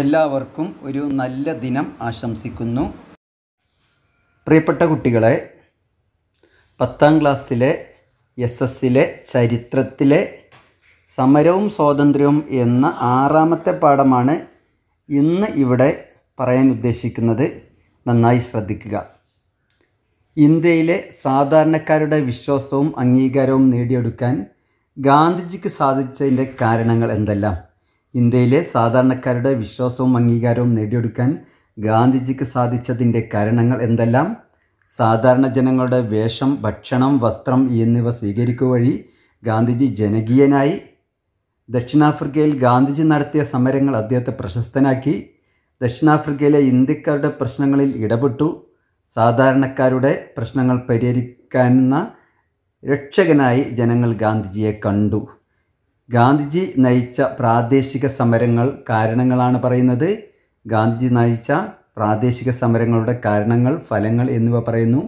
എല്ലാവർക്കും ഒരു നല്ല ദിനം ആശംസിക്കുന്നു പ്രിയപ്പെട്ട കുട്ടികളെ പത്താം ക്ലാസ്സിലെ എസ് എസിലെ ചരിത്രത്തിലെ സമരവും സ്വാതന്ത്ര്യവും എന്ന ആറാമത്തെ പാഠമാണ് ഇന്ന് ഇവിടെ പറയാൻ ഉദ്ദേശിക്കുന്നത് നന്നായി ശ്രദ്ധിക്കുക ഇന്ത്യയിലെ സാധാരണക്കാരുടെ വിശ്വാസവും അംഗീകാരവും നേടിയെടുക്കാൻ ഗാന്ധിജിക്ക് സാധിച്ചതിൻ്റെ കാരണങ്ങൾ എന്തെല്ലാം ഇന്ത്യയിലെ സാധാരണക്കാരുടെ വിശ്വാസവും അംഗീകാരവും നേടിയെടുക്കാൻ ഗാന്ധിജിക്ക് സാധിച്ചതിൻ്റെ കാരണങ്ങൾ എന്തെല്ലാം സാധാരണ ജനങ്ങളുടെ വേഷം ഭക്ഷണം വസ്ത്രം എന്നിവ സ്വീകരിക്കുക വഴി ഗാന്ധിജി ജനകീയനായി ദക്ഷിണാഫ്രിക്കയിൽ ഗാന്ധിജി നടത്തിയ സമരങ്ങൾ അദ്ദേഹത്തെ പ്രശസ്തനാക്കി ദക്ഷിണാഫ്രിക്കയിലെ ഇന്ത്യക്കാരുടെ പ്രശ്നങ്ങളിൽ ഇടപെട്ടു സാധാരണക്കാരുടെ പ്രശ്നങ്ങൾ പരിഹരിക്കാവുന്ന രക്ഷകനായി ജനങ്ങൾ ഗാന്ധിജിയെ കണ്ടു ഗാന്ധിജി നയിച്ച പ്രാദേശിക സമരങ്ങൾ കാരണങ്ങളാണ് പറയുന്നത് ഗാന്ധിജി നയിച്ച പ്രാദേശിക സമരങ്ങളുടെ കാരണങ്ങൾ ഫലങ്ങൾ എന്നിവ പറയുന്നു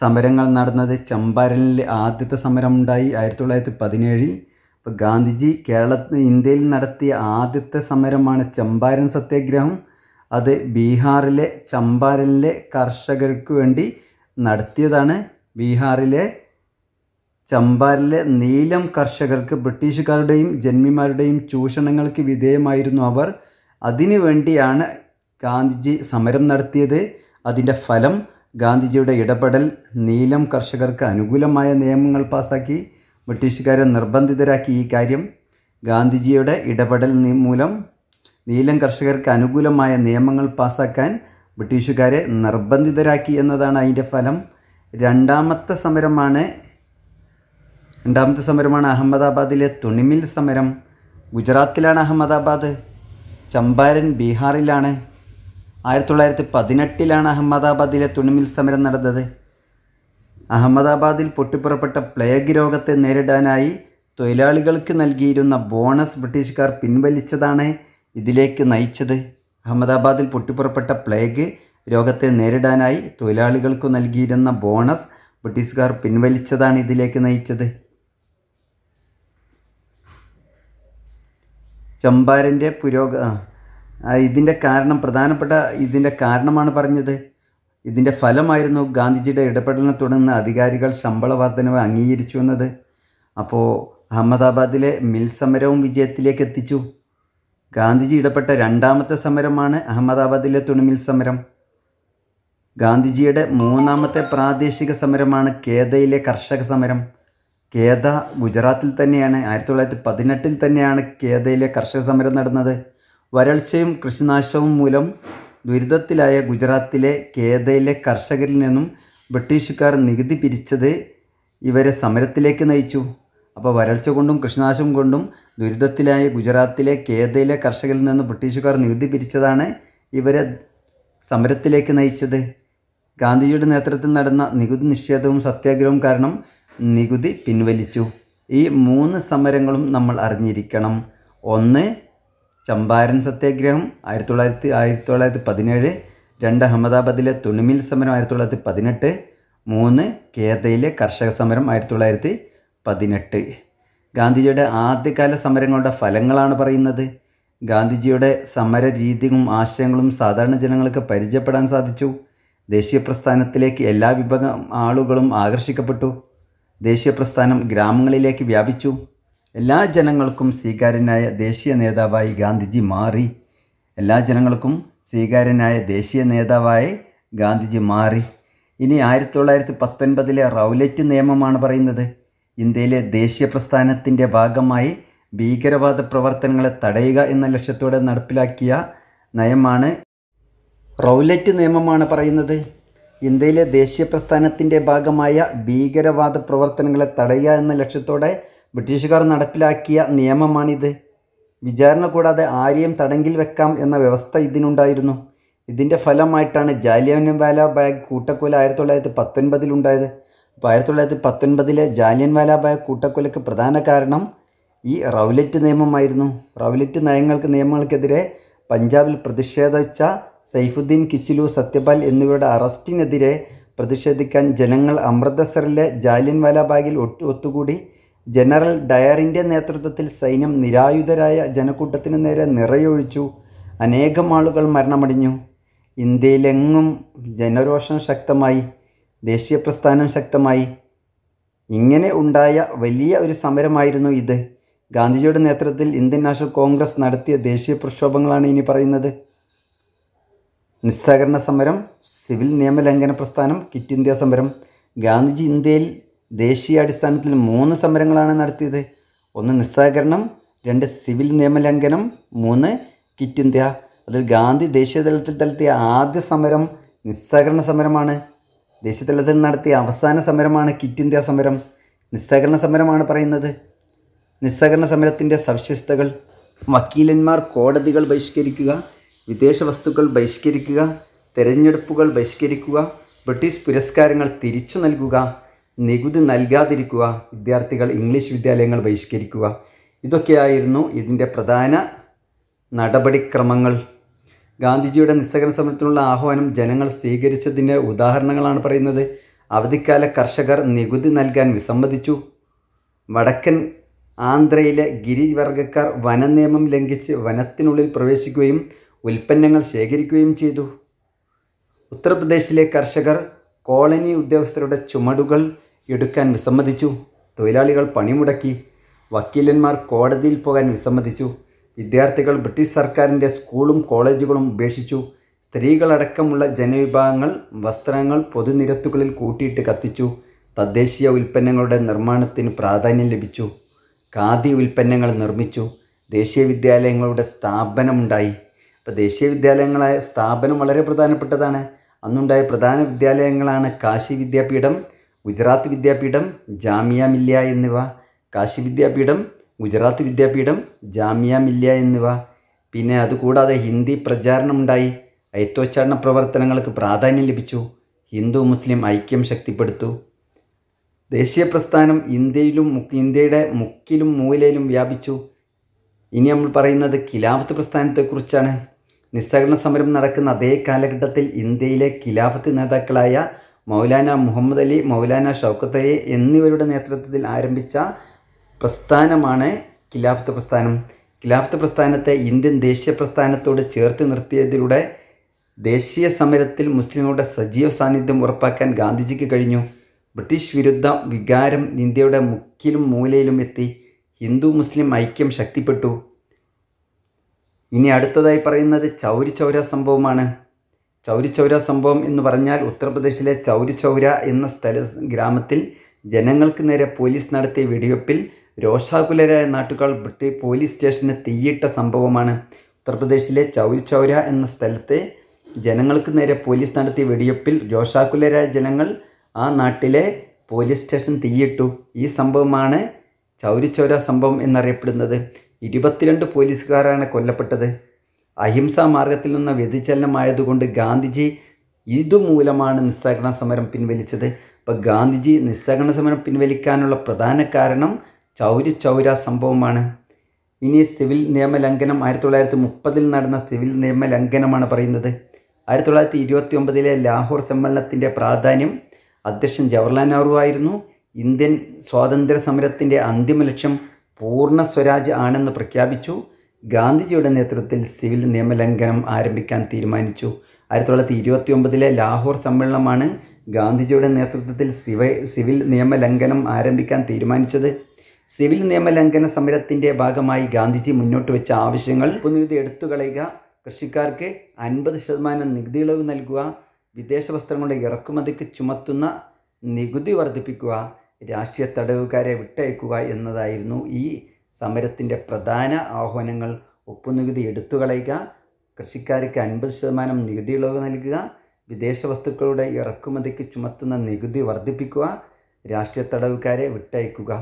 സമരങ്ങൾ നടന്നത് ചമ്പാരനിലെ ആദ്യത്തെ സമരം ഉണ്ടായി ആയിരത്തി തൊള്ളായിരത്തി പതിനേഴിൽ അപ്പോൾ ഗാന്ധിജി കേരള ഇന്ത്യയിൽ നടത്തിയ ആദ്യത്തെ സമരമാണ് ചമ്പാരൻ സത്യാഗ്രഹം അത് ബീഹാറിലെ ചമ്പാരനിലെ കർഷകർക്ക് വേണ്ടി നടത്തിയതാണ് ബീഹാറിലെ ചമ്പാരിലെ നീലം കർഷകർക്ക് ബ്രിട്ടീഷുകാരുടെയും ജന്മിമാരുടെയും ചൂഷണങ്ങൾക്ക് വിധേയമായിരുന്നു അവർ അതിനുവേണ്ടിയാണ് ഗാന്ധിജി സമരം നടത്തിയത് അതിൻ്റെ ഫലം ഗാന്ധിജിയുടെ ഇടപെടൽ നീലം കർഷകർക്ക് അനുകൂലമായ നിയമങ്ങൾ പാസാക്കി ബ്രിട്ടീഷുകാരെ നിർബന്ധിതരാക്കി ഈ കാര്യം ഗാന്ധിജിയുടെ ഇടപെടൽ മൂലം നീലം കർഷകർക്ക് അനുകൂലമായ നിയമങ്ങൾ പാസാക്കാൻ ബ്രിട്ടീഷുകാരെ നിർബന്ധിതരാക്കി എന്നതാണ് അതിൻ്റെ ഫലം രണ്ടാമത്തെ സമരമാണ് രണ്ടാമത്തെ സമരമാണ് അഹമ്മദാബാദിലെ തുണിമിൽ സമരം ഗുജറാത്തിലാണ് അഹമ്മദാബാദ് ചമ്പാരൻ ബീഹാറിലാണ് ആയിരത്തി തൊള്ളായിരത്തി പതിനെട്ടിലാണ് അഹമ്മദാബാദിലെ തുണിമിൽ സമരം നടന്നത് അഹമ്മദാബാദിൽ പൊട്ടിപ്പുറപ്പെട്ട പ്ലേഗ് രോഗത്തെ നേരിടാനായി തൊഴിലാളികൾക്ക് നൽകിയിരുന്ന ബോണസ് ബ്രിട്ടീഷുകാർ പിൻവലിച്ചതാണ് ഇതിലേക്ക് നയിച്ചത് അഹമ്മദാബാദിൽ പൊട്ടിപ്പുറപ്പെട്ട പ്ലേഗ് രോഗത്തെ നേരിടാനായി തൊഴിലാളികൾക്ക് നൽകിയിരുന്ന ബോണസ് ബ്രിട്ടീഷുകാർ പിൻവലിച്ചതാണ് ഇതിലേക്ക് നയിച്ചത് ചമ്പാരൻ്റെ പുരോഗ ഇതിൻ്റെ കാരണം പ്രധാനപ്പെട്ട ഇതിൻ്റെ കാരണമാണ് പറഞ്ഞത് ഇതിൻ്റെ ഫലമായിരുന്നു ഗാന്ധിജിയുടെ ഇടപെടലിനെ തുടർന്ന് അധികാരികൾ ശമ്പള വർധനവ് അംഗീകരിച്ചു എന്നത് അപ്പോൾ അഹമ്മദാബാദിലെ മിൽ സമരവും വിജയത്തിലേക്ക് എത്തിച്ചു ഗാന്ധിജി ഇടപെട്ട രണ്ടാമത്തെ സമരമാണ് അഹമ്മദാബാദിലെ തുണിമിൽ സമരം ഗാന്ധിജിയുടെ മൂന്നാമത്തെ പ്രാദേശിക സമരമാണ് കേദയിലെ കർഷക സമരം കേദ ഗുജറാത്തിൽ തന്നെയാണ് ആയിരത്തി തൊള്ളായിരത്തി പതിനെട്ടിൽ തന്നെയാണ് കേദയിലെ കർഷക സമരം നടന്നത് വരൾച്ചയും കൃഷിനാശവും മൂലം ദുരിതത്തിലായ ഗുജറാത്തിലെ കേദയിലെ കർഷകരിൽ നിന്നും ബ്രിട്ടീഷുകാർ നികുതി പിരിച്ചത് ഇവരെ സമരത്തിലേക്ക് നയിച്ചു അപ്പോൾ വരൾച്ച കൊണ്ടും കൃഷിനാശം കൊണ്ടും ദുരിതത്തിലായ ഗുജറാത്തിലെ കേദയിലെ കർഷകരിൽ നിന്നും ബ്രിട്ടീഷുകാർ നികുതി പിരിച്ചതാണ് ഇവരെ സമരത്തിലേക്ക് നയിച്ചത് ഗാന്ധിജിയുടെ നേതൃത്വത്തിൽ നടന്ന നികുതി നിഷേധവും സത്യാഗ്രഹവും കാരണം നികുതി പിൻവലിച്ചു ഈ മൂന്ന് സമരങ്ങളും നമ്മൾ അറിഞ്ഞിരിക്കണം ഒന്ന് ചമ്പാരൻ സത്യാഗ്രഹം ആയിരത്തി തൊള്ളായിരത്തി ആയിരത്തി തൊള്ളായിരത്തി പതിനേഴ് രണ്ട് അഹമ്മദാബാദിലെ തുണിമിൽ സമരം ആയിരത്തി തൊള്ളായിരത്തി പതിനെട്ട് മൂന്ന് കേരളയിലെ കർഷക സമരം ആയിരത്തി തൊള്ളായിരത്തി പതിനെട്ട് ഗാന്ധിജിയുടെ ആദ്യകാല സമരങ്ങളുടെ ഫലങ്ങളാണ് പറയുന്നത് ഗാന്ധിജിയുടെ സമര രീതികളും ആശയങ്ങളും സാധാരണ ജനങ്ങൾക്ക് പരിചയപ്പെടാൻ സാധിച്ചു ദേശീയ പ്രസ്ഥാനത്തിലേക്ക് എല്ലാ വിഭാഗം ആളുകളും ആകർഷിക്കപ്പെട്ടു ദേശീയ പ്രസ്ഥാനം ഗ്രാമങ്ങളിലേക്ക് വ്യാപിച്ചു എല്ലാ ജനങ്ങൾക്കും സ്വീകാര്യനായ ദേശീയ നേതാവായി ഗാന്ധിജി മാറി എല്ലാ ജനങ്ങൾക്കും സ്വീകാര്യനായ ദേശീയ നേതാവായി ഗാന്ധിജി മാറി ഇനി ആയിരത്തി തൊള്ളായിരത്തി പത്തൊൻപതിലെ റൗലറ്റ് നിയമമാണ് പറയുന്നത് ഇന്ത്യയിലെ ദേശീയ പ്രസ്ഥാനത്തിൻ്റെ ഭാഗമായി ഭീകരവാദ പ്രവർത്തനങ്ങളെ തടയുക എന്ന ലക്ഷ്യത്തോടെ നടപ്പിലാക്കിയ നയമാണ് റൗലറ്റ് നിയമമാണ് പറയുന്നത് ഇന്ത്യയിലെ ദേശീയ പ്രസ്ഥാനത്തിൻ്റെ ഭാഗമായ ഭീകരവാദ പ്രവർത്തനങ്ങളെ തടയുക എന്ന ലക്ഷ്യത്തോടെ ബ്രിട്ടീഷുകാർ നടപ്പിലാക്കിയ നിയമമാണിത് വിചാരണ കൂടാതെ ആരെയും തടങ്കിൽ വെക്കാം എന്ന വ്യവസ്ഥ ഇതിനുണ്ടായിരുന്നു ഇതിൻ്റെ ഫലമായിട്ടാണ് ജാലിയൻവാല ബാഗ് കൂട്ടക്കൊല ആയിരത്തി തൊള്ളായിരത്തി പത്തൊൻപതിലുണ്ടായത് അപ്പോൾ ആയിരത്തി തൊള്ളായിരത്തി പത്തൊൻപതിലെ ജാലിയൻവാല ബാഗ് കൂട്ടക്കൊലയ്ക്ക് പ്രധാന കാരണം ഈ റൗലറ്റ് നിയമമായിരുന്നു റൗലറ്റ് നയങ്ങൾക്ക് നിയമങ്ങൾക്കെതിരെ പഞ്ചാബിൽ പ്രതിഷേധിച്ച സൈഫുദ്ദീൻ കിച്ചിലു സത്യപാൽ എന്നിവരുടെ അറസ്റ്റിനെതിരെ പ്രതിഷേധിക്കാൻ ജനങ്ങൾ അമൃതസറിലെ ജാലിയൻവാലാബാഗിൽ ഒത്തുകൂടി ജനറൽ ഡയറിൻ്റെ നേതൃത്വത്തിൽ സൈന്യം നിരായുധരായ ജനക്കൂട്ടത്തിന് നേരെ നിറയൊഴിച്ചു അനേകം ആളുകൾ മരണമടിഞ്ഞു ഇന്ത്യയിലെങ്ങും ജനരോഷം ശക്തമായി ദേശീയ പ്രസ്ഥാനം ശക്തമായി ഇങ്ങനെ ഉണ്ടായ വലിയ ഒരു സമരമായിരുന്നു ഇത് ഗാന്ധിജിയുടെ നേതൃത്വത്തിൽ ഇന്ത്യൻ നാഷണൽ കോൺഗ്രസ് നടത്തിയ ദേശീയ പ്രക്ഷോഭങ്ങളാണ് ഇനി പറയുന്നത് നിസ്സഹകരണ സമരം സിവിൽ നിയമലംഘന പ്രസ്ഥാനം കിറ്റ് ഇന്ത്യ സമരം ഗാന്ധിജി ഇന്ത്യയിൽ ദേശീയാടിസ്ഥാനത്തിൽ മൂന്ന് സമരങ്ങളാണ് നടത്തിയത് ഒന്ന് നിസ്സഹകരണം രണ്ട് സിവിൽ നിയമലംഘനം മൂന്ന് കിറ്റ് ഇന്ത്യ അതിൽ ഗാന്ധി ദേശീയ തലത്തിൽ നടത്തിയ ആദ്യ സമരം നിസ്സഹകരണ സമരമാണ് ദേശീയ തലത്തിൽ നടത്തിയ അവസാന സമരമാണ് കിറ്റ് ഇന്ത്യ സമരം നിസ്സഹകരണ സമരമാണ് പറയുന്നത് നിസ്സഹകരണ സമരത്തിൻ്റെ സവിശേഷതകൾ വക്കീലന്മാർ കോടതികൾ ബഹിഷ്കരിക്കുക വിദേശ വസ്തുക്കൾ ബഹിഷ്കരിക്കുക തെരഞ്ഞെടുപ്പുകൾ ബഹിഷ്കരിക്കുക ബ്രിട്ടീഷ് പുരസ്കാരങ്ങൾ തിരിച്ചു നൽകുക നികുതി നൽകാതിരിക്കുക വിദ്യാർത്ഥികൾ ഇംഗ്ലീഷ് വിദ്യാലയങ്ങൾ ബഹിഷ്കരിക്കുക ഇതൊക്കെയായിരുന്നു ഇതിൻ്റെ പ്രധാന നടപടിക്രമങ്ങൾ ഗാന്ധിജിയുടെ നിസ്സഹകരണ സമരത്തിനുള്ള ആഹ്വാനം ജനങ്ങൾ സ്വീകരിച്ചതിൻ്റെ ഉദാഹരണങ്ങളാണ് പറയുന്നത് അവധിക്കാല കർഷകർ നികുതി നൽകാൻ വിസമ്മതിച്ചു വടക്കൻ ആന്ധ്രയിലെ ഗിരിവർഗക്കാർ വനനിയമം ലംഘിച്ച് വനത്തിനുള്ളിൽ പ്രവേശിക്കുകയും ഉൽപ്പന്നങ്ങൾ ശേഖരിക്കുകയും ചെയ്തു ഉത്തർപ്രദേശിലെ കർഷകർ കോളനി ഉദ്യോഗസ്ഥരുടെ ചുമടുകൾ എടുക്കാൻ വിസമ്മതിച്ചു തൊഴിലാളികൾ പണിമുടക്കി വക്കീലന്മാർ കോടതിയിൽ പോകാൻ വിസമ്മതിച്ചു വിദ്യാർത്ഥികൾ ബ്രിട്ടീഷ് സർക്കാരിൻ്റെ സ്കൂളും കോളേജുകളും ഉപേക്ഷിച്ചു സ്ത്രീകളടക്കമുള്ള ജനവിഭാഗങ്ങൾ വസ്ത്രങ്ങൾ പൊതുനിരത്തുകളിൽ കൂട്ടിയിട്ട് കത്തിച്ചു തദ്ദേശീയ ഉൽപ്പന്നങ്ങളുടെ നിർമ്മാണത്തിന് പ്രാധാന്യം ലഭിച്ചു ഖാദി ഉൽപ്പന്നങ്ങൾ നിർമ്മിച്ചു ദേശീയ വിദ്യാലയങ്ങളുടെ സ്ഥാപനമുണ്ടായി ഇപ്പോൾ ദേശീയ വിദ്യാലയങ്ങളെ സ്ഥാപനം വളരെ പ്രധാനപ്പെട്ടതാണ് അന്നുണ്ടായ പ്രധാന വിദ്യാലയങ്ങളാണ് കാശി വിദ്യാപീഠം ഗുജറാത്ത് വിദ്യാപീഠം ജാമിയ മില്യ എന്നിവ കാശി വിദ്യാപീഠം ഗുജറാത്ത് വിദ്യാപീഠം ജാമിയ മില്യ എന്നിവ പിന്നെ അതുകൂടാതെ ഹിന്ദി പ്രചാരണമുണ്ടായി ഐത്തോച്ചാരണ പ്രവർത്തനങ്ങൾക്ക് പ്രാധാന്യം ലഭിച്ചു ഹിന്ദു മുസ്ലിം ഐക്യം ശക്തിപ്പെടുത്തു ദേശീയ പ്രസ്ഥാനം ഇന്ത്യയിലും ഇന്ത്യയുടെ മുക്കിലും മൂലയിലും വ്യാപിച്ചു ഇനി നമ്മൾ പറയുന്നത് ഖിലാഫത്ത് പ്രസ്ഥാനത്തെക്കുറിച്ചാണ് നിസ്സഹകരണ സമരം നടക്കുന്ന അതേ കാലഘട്ടത്തിൽ ഇന്ത്യയിലെ ഖിലാഫത്ത് നേതാക്കളായ മൗലാന മുഹമ്മദ് അലി മൗലാന ഷൗക്കത്ത് അലി എന്നിവരുടെ നേതൃത്വത്തിൽ ആരംഭിച്ച പ്രസ്ഥാനമാണ് ഖിലാഫത്ത് പ്രസ്ഥാനം ഖിലാഫത്ത് പ്രസ്ഥാനത്തെ ഇന്ത്യൻ ദേശീയ പ്രസ്ഥാനത്തോട് ചേർത്ത് നിർത്തിയതിലൂടെ ദേശീയ സമരത്തിൽ മുസ്ലിങ്ങളുടെ സജീവ സാന്നിധ്യം ഉറപ്പാക്കാൻ ഗാന്ധിജിക്ക് കഴിഞ്ഞു ബ്രിട്ടീഷ് വിരുദ്ധ വികാരം ഇന്ത്യയുടെ മുക്കിലും മൂലയിലും എത്തി ഹിന്ദു മുസ്ലിം ഐക്യം ശക്തിപ്പെട്ടു ഇനി അടുത്തതായി പറയുന്നത് ചൗരി ചൗര സംഭവമാണ് ചൗരി ചൗര സംഭവം എന്ന് പറഞ്ഞാൽ ഉത്തർപ്രദേശിലെ ചൗരി ചൗര എന്ന സ്ഥല ഗ്രാമത്തിൽ ജനങ്ങൾക്ക് നേരെ പോലീസ് നടത്തിയ വെടിവെപ്പിൽ രോഷാകുലരായ നാട്ടുകാർ ബ്രിട്ടീഷ് പോലീസ് സ്റ്റേഷന് തീയിട്ട സംഭവമാണ് ഉത്തർപ്രദേശിലെ ചൗരി ചൗര എന്ന സ്ഥലത്തെ ജനങ്ങൾക്ക് നേരെ പോലീസ് നടത്തിയ വെടിവെപ്പിൽ രോഷാകുലരായ ജനങ്ങൾ ആ നാട്ടിലെ പോലീസ് സ്റ്റേഷൻ തീയിട്ടു ഈ സംഭവമാണ് ചൗരി ചൗര സംഭവം എന്നറിയപ്പെടുന്നത് ഇരുപത്തിരണ്ട് പോലീസുകാരാണ് കൊല്ലപ്പെട്ടത് അഹിംസാ മാർഗത്തിൽ നിന്ന് വ്യതിചലനമായതുകൊണ്ട് ഗാന്ധിജി ഇതുമൂലമാണ് നിസ്സഹകരണ സമരം പിൻവലിച്ചത് അപ്പോൾ ഗാന്ധിജി നിസ്സഹകരണ സമരം പിൻവലിക്കാനുള്ള പ്രധാന കാരണം ചൗരി ചൗര സംഭവമാണ് ഇനി സിവിൽ നിയമലംഘനം ആയിരത്തി തൊള്ളായിരത്തി മുപ്പതിൽ നടന്ന സിവിൽ നിയമലംഘനമാണ് പറയുന്നത് ആയിരത്തി തൊള്ളായിരത്തി ഇരുപത്തി ഒമ്പതിലെ ലാഹോർ സമ്മേളനത്തിൻ്റെ പ്രാധാന്യം അധ്യക്ഷൻ ജവഹർലാൽ നെഹ്റു ആയിരുന്നു ഇന്ത്യൻ സ്വാതന്ത്ര്യ സമരത്തിൻ്റെ അന്തിമ ലക്ഷ്യം പൂർണ്ണ സ്വരാജ് ആണെന്ന് പ്രഖ്യാപിച്ചു ഗാന്ധിജിയുടെ നേതൃത്വത്തിൽ സിവിൽ നിയമലംഘനം ആരംഭിക്കാൻ തീരുമാനിച്ചു ആയിരത്തി തൊള്ളായിരത്തി ഇരുപത്തി ഒമ്പതിലെ ലാഹോർ സമ്മേളനമാണ് ഗാന്ധിജിയുടെ നേതൃത്വത്തിൽ സിവ സിവിൽ നിയമലംഘനം ആരംഭിക്കാൻ തീരുമാനിച്ചത് സിവിൽ നിയമലംഘന സമരത്തിൻ്റെ ഭാഗമായി ഗാന്ധിജി മുന്നോട്ട് വെച്ച ആവശ്യങ്ങൾ പുനവിധി എടുത്തു കളയുക കൃഷിക്കാർക്ക് അൻപത് ശതമാനം നികുതി ഇളവ് നൽകുക വിദേശ വസ്ത്രങ്ങളുടെ ഇറക്കുമതിക്ക് ചുമത്തുന്ന നികുതി വർദ്ധിപ്പിക്കുക രാഷ്ട്രീയ തടവുകാരെ വിട്ടയക്കുക എന്നതായിരുന്നു ഈ സമരത്തിൻ്റെ പ്രധാന ആഹ്വാനങ്ങൾ നികുതി എടുത്തു കളയുക കൃഷിക്കാർക്ക് അൻപത് ശതമാനം നികുതി ഇളവ് നൽകുക വിദേശ വസ്തുക്കളുടെ ഇറക്കുമതിക്ക് ചുമത്തുന്ന നികുതി വർദ്ധിപ്പിക്കുക രാഷ്ട്രീയ തടവുകാരെ വിട്ടയക്കുക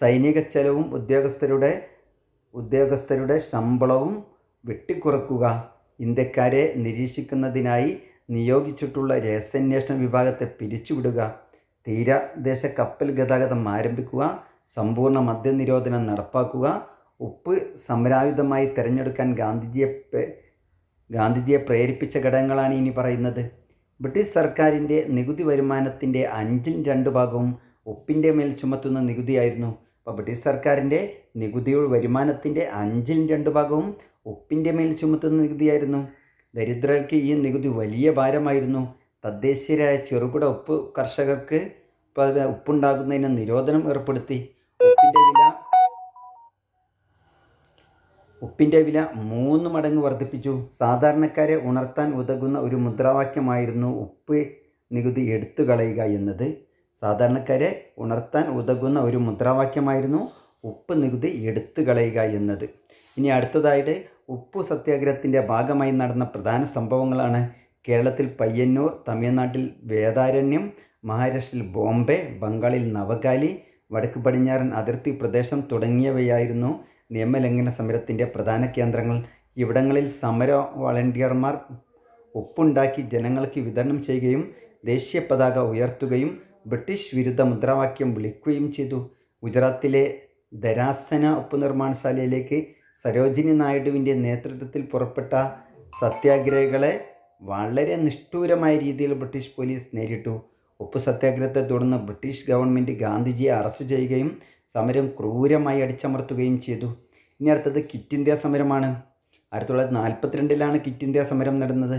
സൈനിക ചെലവും ഉദ്യോഗസ്ഥരുടെ ഉദ്യോഗസ്ഥരുടെ ശമ്പളവും വെട്ടിക്കുറക്കുക ഇന്ത്യക്കാരെ നിരീക്ഷിക്കുന്നതിനായി നിയോഗിച്ചിട്ടുള്ള രഹസ്യാന്വേഷണ വിഭാഗത്തെ പിരിച്ചുവിടുക തീരദേശ കപ്പൽ ഗതാഗതം ആരംഭിക്കുക സമ്പൂർണ്ണ മദ്യനിരോധനം നടപ്പാക്കുക ഉപ്പ് സമരായുധമായി തിരഞ്ഞെടുക്കാൻ ഗാന്ധിജിയെ ഗാന്ധിജിയെ പ്രേരിപ്പിച്ച ഘടകങ്ങളാണ് ഇനി പറയുന്നത് ബ്രിട്ടീഷ് സർക്കാരിൻ്റെ നികുതി വരുമാനത്തിൻ്റെ അഞ്ചിൽ രണ്ട് ഭാഗവും ഉപ്പിൻ്റെ മേൽ ചുമത്തുന്ന നികുതിയായിരുന്നു അപ്പോൾ ബ്രിട്ടീഷ് സർക്കാരിൻ്റെ നികുതി വരുമാനത്തിൻ്റെ അഞ്ചിൽ രണ്ട് ഭാഗവും ഉപ്പിൻ്റെ മേൽ ചുമത്തുന്ന നികുതിയായിരുന്നു ദരിദ്രർക്ക് ഈ നികുതി വലിയ ഭാരമായിരുന്നു തദ്ദേശീയരായ ചെറുകിട ഉപ്പ് കർഷകർക്ക് ഇപ്പോൾ ഉപ്പുണ്ടാക്കുന്നതിന് നിരോധനം ഏർപ്പെടുത്തി ഉപ്പിൻ്റെ വില ഉപ്പിൻ്റെ വില മൂന്ന് മടങ്ങ് വർദ്ധിപ്പിച്ചു സാധാരണക്കാരെ ഉണർത്താൻ ഉതകുന്ന ഒരു മുദ്രാവാക്യമായിരുന്നു ഉപ്പ് നികുതി എടുത്തു കളയുക എന്നത് സാധാരണക്കാരെ ഉണർത്താൻ ഉതകുന്ന ഒരു മുദ്രാവാക്യമായിരുന്നു ഉപ്പ് നികുതി എടുത്തു കളയുക എന്നത് ഇനി അടുത്തതായിട്ട് ഉപ്പു സത്യാഗ്രഹത്തിൻ്റെ ഭാഗമായി നടന്ന പ്രധാന സംഭവങ്ങളാണ് കേരളത്തിൽ പയ്യന്നൂർ തമിഴ്നാട്ടിൽ വേദാരണ്യം മഹാരാഷ്ട്രയിൽ ബോംബെ ബംഗാളിൽ നവകാലി വടക്ക് പടിഞ്ഞാറൻ അതിർത്തി പ്രദേശം തുടങ്ങിയവയായിരുന്നു നിയമലംഘന സമരത്തിൻ്റെ പ്രധാന കേന്ദ്രങ്ങൾ ഇവിടങ്ങളിൽ സമര വളണ്ടിയർമാർ ഒപ്പുണ്ടാക്കി ജനങ്ങൾക്ക് വിതരണം ചെയ്യുകയും ദേശീയ പതാക ഉയർത്തുകയും ബ്രിട്ടീഷ് വിരുദ്ധ മുദ്രാവാക്യം വിളിക്കുകയും ചെയ്തു ഗുജറാത്തിലെ ദരാസന ഉപ്പ് നിർമ്മാണശാലയിലേക്ക് സരോജിനി നായിഡുവിൻ്റെ നേതൃത്വത്തിൽ പുറപ്പെട്ട സത്യാഗ്രഹികളെ വളരെ നിഷ്ഠൂരമായ രീതിയിൽ ബ്രിട്ടീഷ് പോലീസ് നേരിട്ടു ഉപ്പ് സത്യാഗ്രഹത്തെ തുടർന്ന് ബ്രിട്ടീഷ് ഗവൺമെൻറ് ഗാന്ധിജിയെ അറസ്റ്റ് ചെയ്യുകയും സമരം ക്രൂരമായി അടിച്ചമർത്തുകയും ചെയ്തു ഇനി അടുത്തത് കിറ്റ് ഇന്ത്യ സമരമാണ് ആയിരത്തി തൊള്ളായിരത്തി നാൽപ്പത്തിരണ്ടിലാണ് കിറ്റ് ഇന്ത്യ സമരം നടന്നത്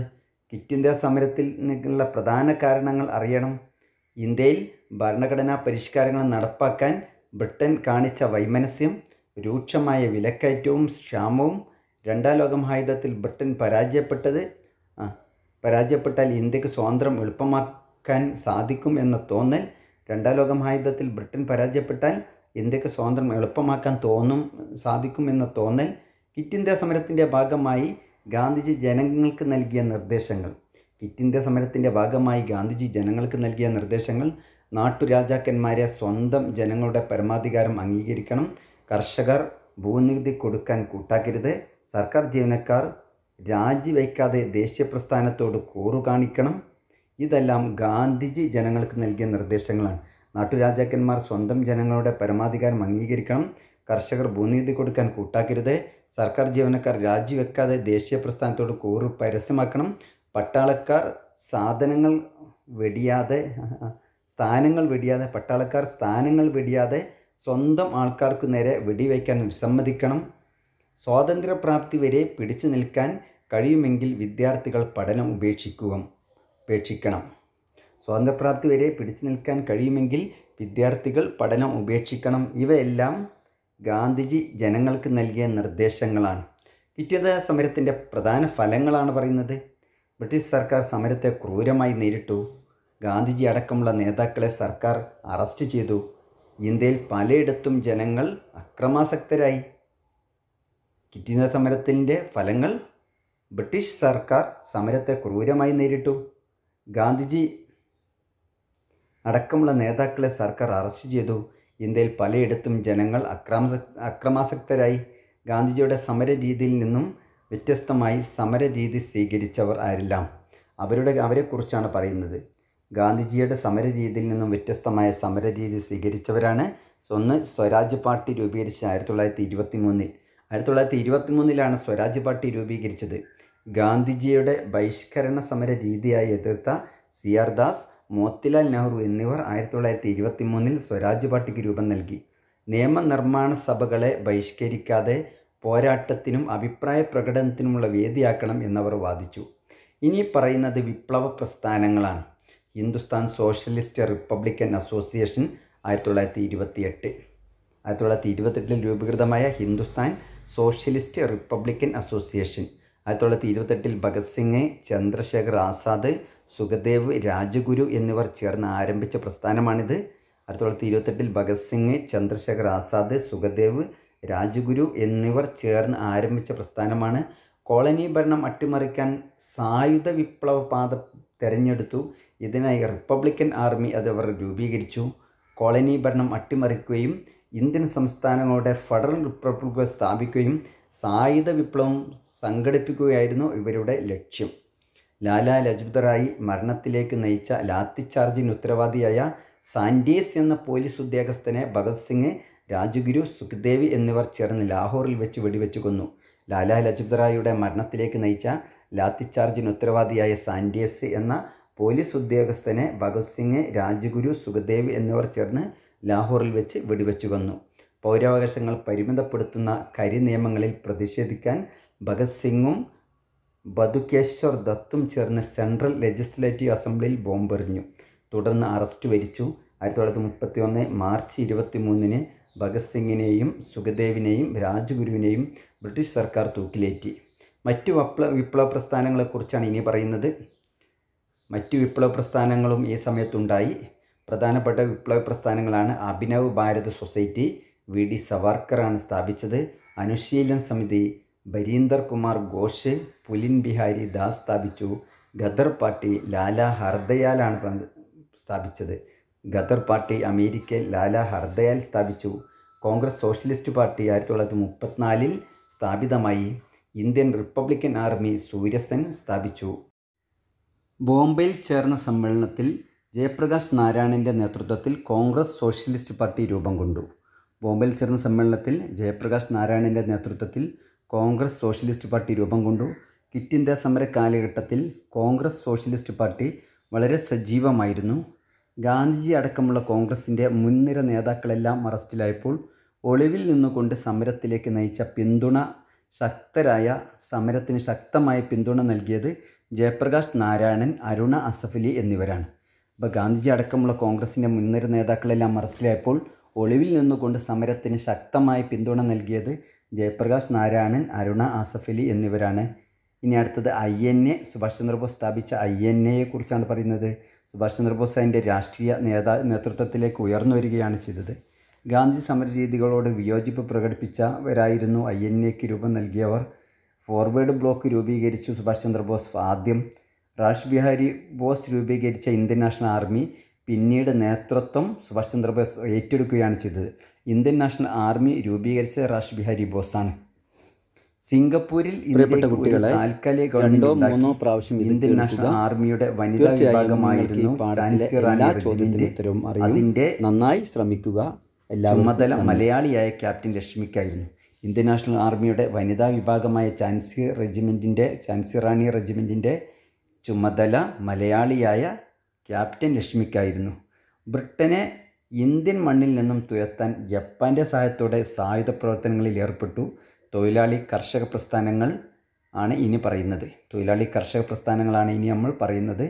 കിറ്റ് ഇന്ത്യ സമരത്തിൽ നിന്നുള്ള പ്രധാന കാരണങ്ങൾ അറിയണം ഇന്ത്യയിൽ ഭരണഘടനാ പരിഷ്കാരങ്ങൾ നടപ്പാക്കാൻ ബ്രിട്ടൻ കാണിച്ച വൈമനസ്യം രൂക്ഷമായ വിലക്കയറ്റവും ക്ഷാമവും രണ്ടാം ലോകമഹായുദ്ധത്തിൽ ബ്രിട്ടൻ പരാജയപ്പെട്ടത് പരാജയപ്പെട്ടാൽ ഇന്ത്യക്ക് സ്വാതന്ത്ര്യം എളുപ്പമാക്കാൻ സാധിക്കും എന്ന തോന്നൽ രണ്ടാം ലോക മഹായുദ്ധത്തിൽ ബ്രിട്ടൻ പരാജയപ്പെട്ടാൽ ഇന്ത്യക്ക് സ്വാതന്ത്ര്യം എളുപ്പമാക്കാൻ തോന്നും സാധിക്കും എന്ന തോന്നൽ കിറ്റ് ഇന്ത്യ സമരത്തിൻ്റെ ഭാഗമായി ഗാന്ധിജി ജനങ്ങൾക്ക് നൽകിയ നിർദ്ദേശങ്ങൾ കിറ്റ് ഇന്ത്യ സമരത്തിൻ്റെ ഭാഗമായി ഗാന്ധിജി ജനങ്ങൾക്ക് നൽകിയ നിർദ്ദേശങ്ങൾ നാട്ടുരാജാക്കന്മാരെ സ്വന്തം ജനങ്ങളുടെ പരമാധികാരം അംഗീകരിക്കണം കർഷകർ ഭൂനികുതി കൊടുക്കാൻ കൂട്ടാക്കരുത് സർക്കാർ ജീവനക്കാർ രാജിവയ്ക്കാതെ ദേശീയപ്രസ്ഥാനത്തോട് കൂറു കാണിക്കണം ഇതെല്ലാം ഗാന്ധിജി ജനങ്ങൾക്ക് നൽകിയ നിർദ്ദേശങ്ങളാണ് നാട്ടുരാജാക്കന്മാർ സ്വന്തം ജനങ്ങളുടെ പരമാധികാരം അംഗീകരിക്കണം കർഷകർ ഭൂനീതി കൊടുക്കാൻ കൂട്ടാക്കരുത് സർക്കാർ ജീവനക്കാർ രാജിവെക്കാതെ ദേശീയ പ്രസ്ഥാനത്തോട് കൂറ് പരസ്യമാക്കണം പട്ടാളക്കാർ സാധനങ്ങൾ വെടിയാതെ സ്ഥാനങ്ങൾ വെടിയാതെ പട്ടാളക്കാർ സ്ഥാനങ്ങൾ വെടിയാതെ സ്വന്തം ആൾക്കാർക്ക് നേരെ വെടിവെക്കാൻ വിസമ്മതിക്കണം സ്വാതന്ത്ര്യപ്രാപ്തി വരെ പിടിച്ചു നിൽക്കാൻ കഴിയുമെങ്കിൽ വിദ്യാർത്ഥികൾ പഠനം ഉപേക്ഷിക്കുക ഉപേക്ഷിക്കണം സ്വാതന്ത്ര്യപ്രാപ്തി വരെ പിടിച്ചു നിൽക്കാൻ കഴിയുമെങ്കിൽ വിദ്യാർത്ഥികൾ പഠനം ഉപേക്ഷിക്കണം ഇവയെല്ലാം ഗാന്ധിജി ജനങ്ങൾക്ക് നൽകിയ നിർദ്ദേശങ്ങളാണ് കിറ്റിയത സമരത്തിൻ്റെ പ്രധാന ഫലങ്ങളാണ് പറയുന്നത് ബ്രിട്ടീഷ് സർക്കാർ സമരത്തെ ക്രൂരമായി നേരിട്ടു ഗാന്ധിജി അടക്കമുള്ള നേതാക്കളെ സർക്കാർ അറസ്റ്റ് ചെയ്തു ഇന്ത്യയിൽ പലയിടത്തും ജനങ്ങൾ അക്രമാസക്തരായി കിറ്റിന സമരത്തിൻ്റെ ഫലങ്ങൾ ബ്രിട്ടീഷ് സർക്കാർ സമരത്തെ ക്രൂരമായി നേരിട്ടു ഗാന്ധിജി അടക്കമുള്ള നേതാക്കളെ സർക്കാർ അറസ്റ്റ് ചെയ്തു ഇന്ത്യയിൽ പലയിടത്തും ജനങ്ങൾ അക്രമ അക്രമാസക്തരായി ഗാന്ധിജിയുടെ സമര രീതിയിൽ നിന്നും വ്യത്യസ്തമായി സമര രീതി സ്വീകരിച്ചവർ ആരെല്ലാം അവരുടെ അവരെക്കുറിച്ചാണ് പറയുന്നത് ഗാന്ധിജിയുടെ സമര രീതിയിൽ നിന്നും വ്യത്യസ്തമായ സമര രീതി സ്വീകരിച്ചവരാണ് ഒന്ന് സ്വരാജ് പാർട്ടി രൂപീകരിച്ച ആയിരത്തി തൊള്ളായിരത്തി ഇരുപത്തി മൂന്നിൽ ആയിരത്തി തൊള്ളായിരത്തി ഇരുപത്തി മൂന്നിലാണ് സ്വരാജ് പാർട്ടി രൂപീകരിച്ചത് ഗാന്ധിജിയുടെ ബഹിഷ്കരണ സമര രീതിയായി എതിർത്ത സി ആർ ദാസ് മോത്തിലാൽ നെഹ്റു എന്നിവർ ആയിരത്തി തൊള്ളായിരത്തി ഇരുപത്തി മൂന്നിൽ സ്വരാജ് പാർട്ടിക്ക് രൂപം നൽകി നിയമനിർമ്മാണ സഭകളെ ബഹിഷ്കരിക്കാതെ പോരാട്ടത്തിനും അഭിപ്രായ പ്രകടനത്തിനുമുള്ള വേദിയാക്കണം എന്നവർ വാദിച്ചു ഇനി പറയുന്നത് വിപ്ലവ പ്രസ്ഥാനങ്ങളാണ് ഹിന്ദുസ്ഥാൻ സോഷ്യലിസ്റ്റ് റിപ്പബ്ലിക്കൻ അസോസിയേഷൻ ആയിരത്തി തൊള്ളായിരത്തി ഇരുപത്തിയെട്ട് ആയിരത്തി തൊള്ളായിരത്തി ഇരുപത്തെട്ടിൽ രൂപീകൃതമായ ഹിന്ദുസ്ഥാൻ സോഷ്യലിസ്റ്റ് റിപ്പബ്ലിക്കൻ അസോസിയേഷൻ ആയിരത്തി തൊള്ളായിരത്തി ഇരുപത്തെട്ടിൽ ഭഗത് സിംഗ് ചന്ദ്രശേഖർ ആസാദ് സുഖദേവ് രാജഗുരു എന്നിവർ ചേർന്ന് ആരംഭിച്ച പ്രസ്ഥാനമാണിത് ആയിരത്തി തൊള്ളായിരത്തി ഇരുപത്തെട്ടിൽ ഭഗത് സിംഗ് ചന്ദ്രശേഖർ ആസാദ് സുഖദേവ് രാജഗുരു എന്നിവർ ചേർന്ന് ആരംഭിച്ച പ്രസ്ഥാനമാണ് കോളനി ഭരണം അട്ടിമറിക്കാൻ സായുധ വിപ്ലവ പാത തിരഞ്ഞെടുത്തു ഇതിനായി റിപ്പബ്ലിക്കൻ ആർമി അത് അവർ രൂപീകരിച്ചു കോളനി ഭരണം അട്ടിമറിക്കുകയും ഇന്ത്യൻ സംസ്ഥാനങ്ങളുടെ ഫെഡറൽ റിപ്പബ്ലിക്കുകൾ സ്ഥാപിക്കുകയും സായുധ വിപ്ലവം സംഘടിപ്പിക്കുകയായിരുന്നു ഇവരുടെ ലക്ഷ്യം ലാലാ ലജ്പത് റായി മരണത്തിലേക്ക് നയിച്ച ലാത്തിച്ചാർജിന് ഉത്തരവാദിയായ സാൻഡീസ് എന്ന പോലീസ് ഉദ്യോഗസ്ഥനെ ഭഗത് സിംഗ് രാജഗുരു സുഖ്ദേവി എന്നിവർ ചേർന്ന് ലാഹോറിൽ വെച്ച് വെടിവെച്ചു കൊന്നു ലാലാ ലജ്പത് റായിയുടെ മരണത്തിലേക്ക് നയിച്ച ലാത്തിച്ചാർജിന് ഉത്തരവാദിയായ സാൻഡീസ് എന്ന പോലീസ് ഉദ്യോഗസ്ഥനെ ഭഗത് സിംഗ് രാജഗുരു സുഖദേവ് എന്നിവർ ചേർന്ന് ലാഹോറിൽ വെച്ച് വെടിവെച്ചു കൊന്നു പൗരാവകാശങ്ങൾ പരിമിതപ്പെടുത്തുന്ന കരി നിയമങ്ങളിൽ പ്രതിഷേധിക്കാൻ ഭഗത് സിംഗും ബതുകേശ്വർ ദത്തും ചേർന്ന് സെൻട്രൽ ലെജിസ്ലേറ്റീവ് അസംബ്ലിയിൽ ബോംബെറിഞ്ഞു തുടർന്ന് അറസ്റ്റ് വരിച്ചു ആയിരത്തി തൊള്ളായിരത്തി മുപ്പത്തി ഒന്ന് മാർച്ച് ഇരുപത്തി മൂന്നിന് ഭഗത് സിംഗിനെയും സുഖദേവിനെയും രാജ്ഗുരുവിനെയും ബ്രിട്ടീഷ് സർക്കാർ തൂക്കിലേറ്റി മറ്റു വിപ്ല വിപ്ലവ പ്രസ്ഥാനങ്ങളെക്കുറിച്ചാണ് ഇനി പറയുന്നത് മറ്റു വിപ്ലവ പ്രസ്ഥാനങ്ങളും ഈ സമയത്തുണ്ടായി പ്രധാനപ്പെട്ട വിപ്ലവ പ്രസ്ഥാനങ്ങളാണ് Abhinav Bharat Society V D സവാർക്കറാണ് സ്ഥാപിച്ചത് അനുശീലൻ സമിതി ബരീന്ദർ കുമാർ ഘോഷ് പുലിൻ ബിഹാരി ദാസ് സ്ഥാപിച്ചു ഖദർ പാർട്ടി ലാല ഹർദയാലാണ് സ്ഥാപിച്ചത് ഖദർ പാർട്ടി അമേരിക്ക ലാല ഹർദയാൽ സ്ഥാപിച്ചു കോൺഗ്രസ് സോഷ്യലിസ്റ്റ് പാർട്ടി ആയിരത്തി തൊള്ളായിരത്തി മുപ്പത്തിനാലിൽ സ്ഥാപിതമായി ഇന്ത്യൻ റിപ്പബ്ലിക്കൻ ആർമി സൂര്യസൻ സ്ഥാപിച്ചു ബോംബെയിൽ ചേർന്ന സമ്മേളനത്തിൽ ജയപ്രകാശ് നാരായണൻ്റെ നേതൃത്വത്തിൽ കോൺഗ്രസ് സോഷ്യലിസ്റ്റ് പാർട്ടി രൂപം കൊണ്ടു ബോംബെയിൽ ചേർന്ന സമ്മേളനത്തിൽ ജയപ്രകാശ് നാരായണൻ്റെ നേതൃത്വത്തിൽ കോൺഗ്രസ് സോഷ്യലിസ്റ്റ് പാർട്ടി രൂപം കൊണ്ടു കിറ്റ് ഇന്ത്യ സമര കാലഘട്ടത്തിൽ കോൺഗ്രസ് സോഷ്യലിസ്റ്റ് പാർട്ടി വളരെ സജീവമായിരുന്നു ഗാന്ധിജി അടക്കമുള്ള കോൺഗ്രസിൻ്റെ മുൻനിര നേതാക്കളെല്ലാം അറസ്റ്റിലായപ്പോൾ ഒളിവിൽ നിന്നുകൊണ്ട് സമരത്തിലേക്ക് നയിച്ച പിന്തുണ ശക്തരായ സമരത്തിന് ശക്തമായ പിന്തുണ നൽകിയത് ജയപ്രകാശ് നാരായണൻ അരുണ അസഫലി എന്നിവരാണ് ഇപ്പോൾ ഗാന്ധിജി അടക്കമുള്ള കോൺഗ്രസിൻ്റെ മുൻനിര നേതാക്കളെല്ലാം അറസ്റ്റിലായപ്പോൾ ഒളിവിൽ നിന്നുകൊണ്ട് സമരത്തിന് ശക്തമായ പിന്തുണ നൽകിയത് ജയപ്രകാശ് നാരായണൻ അരുണ ആസഫ് അലി എന്നിവരാണ് ഇനി അടുത്തത് I N A Subhash Chandra Bose സ്ഥാപിച്ച ഐ എൻ എയെ കുറിച്ചാണ് പറയുന്നത് സുഭാഷ് ചന്ദ്രബോസ് അതിൻ്റെ രാഷ്ട്രീയ നേതാ നേതൃത്വത്തിലേക്ക് ഉയർന്നു വരികയാണ് ചെയ്തത് ഗാന്ധി സമര രീതികളോട് വിയോജിപ്പ് പ്രകടിപ്പിച്ചവരായിരുന്നു ഐ എൻ എക്ക് രൂപം നൽകിയവർ ഫോർവേഡ് ബ്ലോക്ക് രൂപീകരിച്ചു സുഭാഷ് ചന്ദ്രബോസ് ആദ്യം റാഷ് ബിഹാരി ബോസ് രൂപീകരിച്ച ഇന്ത്യൻ നാഷണൽ ആർമി പിന്നീട് നേതൃത്വം സുഭാഷ് ചന്ദ്രബോസ് ഏറ്റെടുക്കുകയാണ് ചെയ്തത് ഇന്ത്യൻ നാഷണൽ ആർമി രൂപീകരിച്ച റാഷ് ബിഹാരി ബോസാണ് സിംഗപ്പൂരിൽ ഇന്ത്യപ്പെട്ട കുട്ടികളെ താൽക്കാലിക രണ്ടോ പ്രാവശ്യം ഇന്ത്യൻ നാഷണൽ ആർമിയുടെ വനിതാ വിഭാഗമായിരുന്നു എല്ലാ നന്നായി ശ്രമിക്കുക ചുമതല മലയാളിയായ ക്യാപ്റ്റൻ ലക്ഷ്മിക്കായിരുന്നു ഇന്ത്യൻ നാഷണൽ ആർമിയുടെ വനിതാ വിഭാഗമായ ചാൻസി റെജിമെൻറ്റിൻ്റെ ചാൻസി റാണി റെജിമെൻറ്റിൻ്റെ ചുമതല മലയാളിയായ ക്യാപ്റ്റൻ ലക്ഷ്മിക്കായിരുന്നു ബ്രിട്ടനെ ഇന്ത്യൻ മണ്ണിൽ നിന്നും തുയർത്താൻ ജപ്പാൻ്റെ സഹായത്തോടെ സായുധ പ്രവർത്തനങ്ങളിൽ ഏർപ്പെട്ടു തൊഴിലാളി കർഷക പ്രസ്ഥാനങ്ങൾ ആണ് ഇനി പറയുന്നത് തൊഴിലാളി കർഷക പ്രസ്ഥാനങ്ങളാണ് ഇനി നമ്മൾ പറയുന്നത്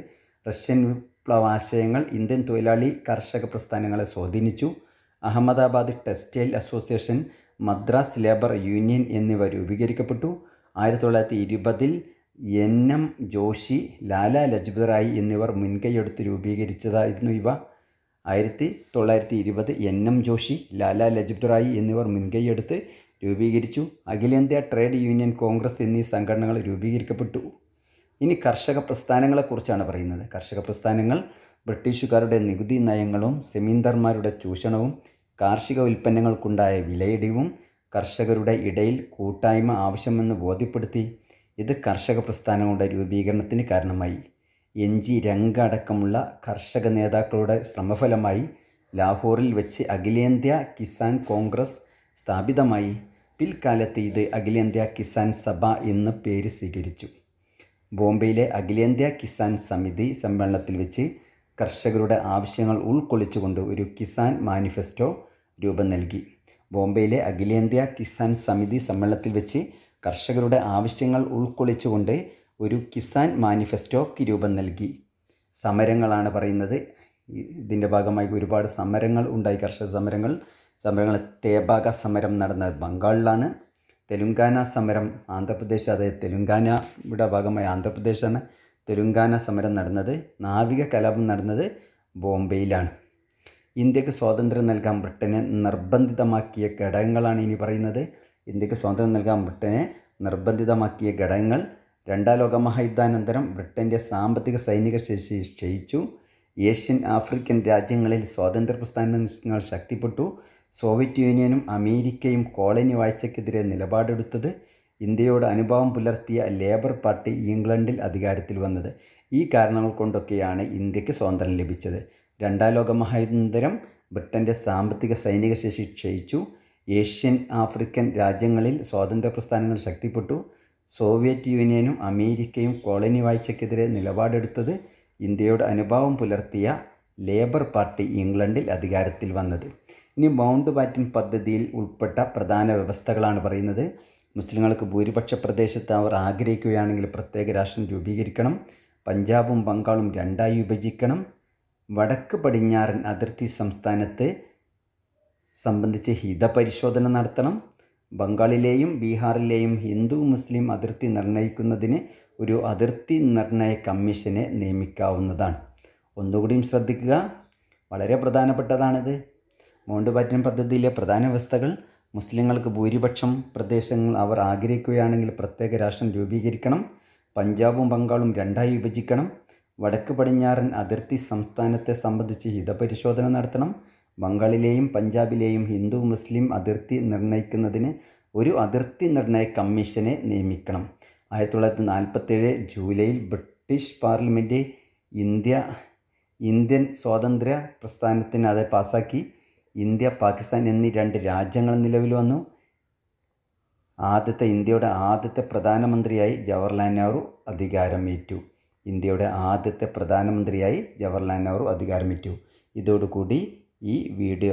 റഷ്യൻ വിപ്ലവാശയങ്ങൾ ഇന്ത്യൻ തൊഴിലാളി കർഷക പ്രസ്ഥാനങ്ങളെ സ്വാധീനിച്ചു Ahmedabad Textile Association Madras Labour Union എന്നിവ രൂപീകരിക്കപ്പെട്ടു ആയിരത്തി തൊള്ളായിരത്തി ഇരുപതിൽ എൻ എം ജോഷി ലാല ലജ്പത് റായ് എന്നിവർ മുൻകൈയെടുത്ത് രൂപീകരിച്ചതായിരുന്നു ഇവ ആയിരത്തി തൊള്ളായിരത്തി ഇരുപത് എൻ എം ജോഷി ലാല ലജ്പത് റായ് എന്നിവർ മുൻകൈയെടുത്ത് രൂപീകരിച്ചു അഖിലേന്ത്യാ ട്രേഡ് യൂണിയൻ കോൺഗ്രസ് എന്നീ സംഘടനകൾ രൂപീകരിക്കപ്പെട്ടു ഇനി കർഷക പ്രസ്ഥാനങ്ങളെക്കുറിച്ചാണ് പറയുന്നത് കർഷക പ്രസ്ഥാനങ്ങൾ ബ്രിട്ടീഷുകാരുടെ നികുതി നയങ്ങളും സെമീന്ദർമാരുടെ ചൂഷണവും കാർഷിക ഉൽപ്പന്നങ്ങൾക്കുണ്ടായ വിലയിടിവും കർഷകരുടെ ഇടയിൽ കൂട്ടായ്മ ആവശ്യമെന്ന് ബോധ്യപ്പെടുത്തി ഇത് കർഷക പ്രസ്ഥാനങ്ങളുടെ രൂപീകരണത്തിന് കാരണമായി എൻ ജി രംഗ അടക്കമുള്ള കർഷക നേതാക്കളുടെ ശ്രമഫലമായി ലാഹോറിൽ വെച്ച് അഖിലേന്ത്യാ കിസാൻ കോൺഗ്രസ് സ്ഥാപിതമായി പിൽക്കാലത്ത് ഇത് അഖിലേന്ത്യാ കിസാൻ സഭ എന്ന പേര് സ്വീകരിച്ചു ബോംബെയിലെ അഖിലേന്ത്യാ കിസാൻ സമിതി സമ്മേളനത്തിൽ വെച്ച് കർഷകരുടെ ആവശ്യങ്ങൾ ഉൾക്കൊള്ളിച്ചുകൊണ്ട് ഒരു കിസാൻ മാനിഫെസ്റ്റോ രൂപം നൽകി ബോംബെയിലെ അഖിലേന്ത്യാ കിസാൻ സമിതി സമ്മേളനത്തിൽ വെച്ച് കർഷകരുടെ ആവശ്യങ്ങൾ ഉൾക്കൊള്ളിച്ചുകൊണ്ട് ഒരു കിസാൻ മാനിഫെസ്റ്റോക്ക് രൂപം നൽകി സമരങ്ങളാണ് പറയുന്നത് ഇതിൻ്റെ ഭാഗമായി ഒരുപാട് സമരങ്ങൾ ഉണ്ടായി കർഷക സമരങ്ങൾ സമരങ്ങൾ തേബാഗ സമരം നടന്ന ബംഗാളിലാണ് തെലുങ്കാന സമരം ആന്ധ്രാപ്രദേശ് അതായത് തെലുങ്കാനയുടെ ഭാഗമായി ആന്ധ്രാപ്രദേശാണ് തെലുങ്കാന സമരം നടന്നത് നാവിക കലാപം നടന്നത് ബോംബെയിലാണ് ഇന്ത്യക്ക് സ്വാതന്ത്ര്യം നൽകാൻ ബ്രിട്ടനെ നിർബന്ധിതമാക്കിയ ഘടകങ്ങളാണ് ഇനി പറയുന്നത് ഇന്ത്യക്ക് സ്വാതന്ത്ര്യം നൽകാൻ ബ്രിട്ടനെ നിർബന്ധിതമാക്കിയ ഘടകങ്ങൾ രണ്ടാം ലോക മഹായുദ്ധാനന്തരം ബ്രിട്ടൻ്റെ സാമ്പത്തിക സൈനിക ശേഷി ക്ഷയിച്ചു ഏഷ്യൻ ആഫ്രിക്കൻ രാജ്യങ്ങളിൽ സ്വാതന്ത്ര്യ പ്രസ്ഥാനങ്ങൾ ശക്തിപ്പെട്ടു സോവിയറ്റ് യൂണിയനും അമേരിക്കയും കോളനി വാഴ്ചയ്ക്കെതിരെ നിലപാടെടുത്തത് ഇന്ത്യയോട് അനുഭാവം പുലർത്തിയ ലേബർ പാർട്ടി ഇംഗ്ലണ്ടിൽ അധികാരത്തിൽ വന്നത് ഈ കാരണങ്ങൾ കൊണ്ടൊക്കെയാണ് ഇന്ത്യക്ക് സ്വാതന്ത്ര്യം ലഭിച്ചത് രണ്ടാം ലോക മഹായുദ്ധം ബ്രിട്ടൻ്റെ സാമ്പത്തിക സൈനിക ശേഷി ക്ഷയിച്ചു ഏഷ്യൻ ആഫ്രിക്കൻ രാജ്യങ്ങളിൽ സ്വാതന്ത്ര്യ പ്രസ്ഥാനങ്ങൾ ശക്തിപ്പെട്ടു സോവിയറ്റ് യൂണിയനും അമേരിക്കയും കോളനി വാഴ്ചയ്ക്കെതിരെ നിലപാടെടുത്തത് ഇന്ത്യയുടെ അനുഭാവം പുലർത്തിയ ലേബർ പാർട്ടി ഇംഗ്ലണ്ടിൽ അധികാരത്തിൽ വന്നത് ഇനി മൗണ്ട് ബാറ്റിൻ പദ്ധതിയിൽ ഉൾപ്പെട്ട പ്രധാന വ്യവസ്ഥകളാണ് പറയുന്നത് മുസ്ലിങ്ങൾക്ക് ഭൂരിപക്ഷ പ്രദേശത്ത് അവർ ആഗ്രഹിക്കുകയാണെങ്കിൽ പ്രത്യേക രാഷ്ട്രം രൂപീകരിക്കണം പഞ്ചാബും ബംഗാളും രണ്ടായി വിഭജിക്കണം വടക്ക് പടിഞ്ഞാറൻ അതിർത്തി സംസ്ഥാനത്ത് സംബന്ധിച്ച് ഹിതപരിശോധന നടത്തണം ബംഗാളിലെയും ബീഹാറിലെയും ഹിന്ദു മുസ്ലിം അതിർത്തി നിർണ്ണയിക്കുന്നതിന് ഒരു അതിർത്തി നിർണ്ണയ കമ്മീഷനെ നിയമിക്കാവുന്നതാണ് ഒന്നുകൂടിയും ശ്രദ്ധിക്കുക വളരെ പ്രധാനപ്പെട്ടതാണിത് മൗണ്ട് ബാറ്റൻ പദ്ധതിയിലെ പ്രധാന വ്യവസ്ഥകൾ മുസ്ലിങ്ങൾക്ക് ഭൂരിപക്ഷം പ്രദേശങ്ങൾ അവർ ആഗ്രഹിക്കുകയാണെങ്കിൽ പ്രത്യേക രാഷ്ട്രം രൂപീകരിക്കണം പഞ്ചാബും ബംഗാളും രണ്ടായി വിഭജിക്കണം വടക്ക് പടിഞ്ഞാറൻ അതിർത്തി സംസ്ഥാനത്തെ സംബന്ധിച്ച് ഹിതപരിശോധന നടത്തണം ബംഗാളിലെയും പഞ്ചാബിലെയും ഹിന്ദു മുസ്ലിം അതിർത്തി നിർണ്ണയിക്കുന്നതിന് ഒരു അതിർത്തി നിർണയ കമ്മീഷനെ നിയമിക്കണം ആയിരത്തി തൊള്ളായിരത്തി നാൽപ്പത്തേഴ് ജൂലൈയിൽ ബ്രിട്ടീഷ് പാർലമെൻറ്റ് ഇന്ത്യ ഇന്ത്യൻ സ്വാതന്ത്ര്യ പ്രസ്ഥാനത്തിന് അത് പാസാക്കി ഇന്ത്യ പാകിസ്ഥാൻ എന്നീ രണ്ട് രാജ്യങ്ങൾ നിലവിൽ വന്നു ആദ്യത്തെ ഇന്ത്യയുടെ ആദ്യത്തെ പ്രധാനമന്ത്രിയായി ജവഹർലാൽ നെഹ്റു അധികാരമേറ്റു ഇന്ത്യയുടെ ആദ്യത്തെ പ്രധാനമന്ത്രിയായി ജവഹർലാൽ നെഹ്റു അധികാരമേറ്റു ഇതോടുകൂടി ഈ വീഡിയോ